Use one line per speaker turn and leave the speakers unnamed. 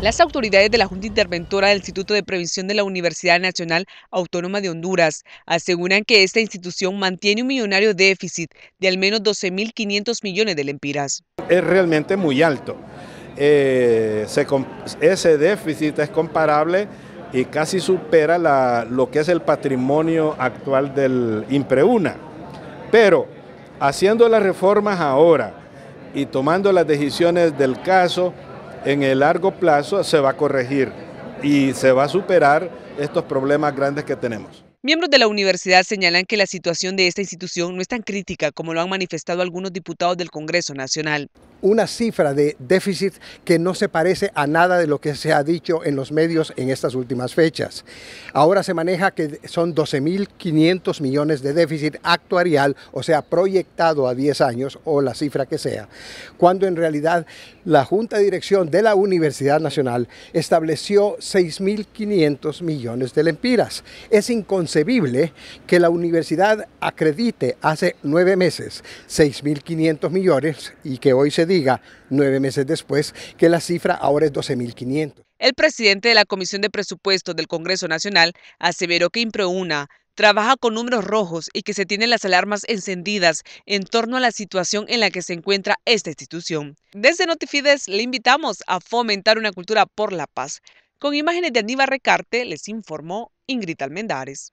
Las autoridades de la Junta Interventora del Instituto de Prevención de la Universidad Nacional Autónoma de Honduras aseguran que esta institución mantiene un millonario déficit de al menos 12.500 millones de lempiras.
Es realmente muy alto. Eh, ese déficit es comparable y casi supera lo que es el patrimonio actual del Impreuna. Pero haciendo las reformas ahora y tomando las decisiones del caso, en el largo plazo se va a corregir y se va a superar estos problemas grandes que tenemos.
Miembros de la universidad señalan que la situación de esta institución no es tan crítica como lo han manifestado algunos diputados del Congreso Nacional
una cifra de déficit que no se parece a nada de lo que se ha dicho en los medios en estas últimas fechas. Ahora se maneja que son 12.500 millones de déficit actuarial, o sea, proyectado a 10 años o la cifra que sea, cuando en realidad la Junta de Dirección de la Universidad Nacional estableció 6.500 millones de lempiras. Es inconcebible que la universidad acredite hace nueve meses 6.500 millones y que hoy se diga nueve meses después que la cifra ahora es 12.500.
El presidente de la Comisión de Presupuestos del Congreso Nacional aseveró que Impreuna trabaja con números rojos y que se tienen las alarmas encendidas en torno a la situación en la que se encuentra esta institución. Desde Notifides le invitamos a fomentar una cultura por la paz. Con imágenes de Aníbal Recarte les informó Ingrid Almendares.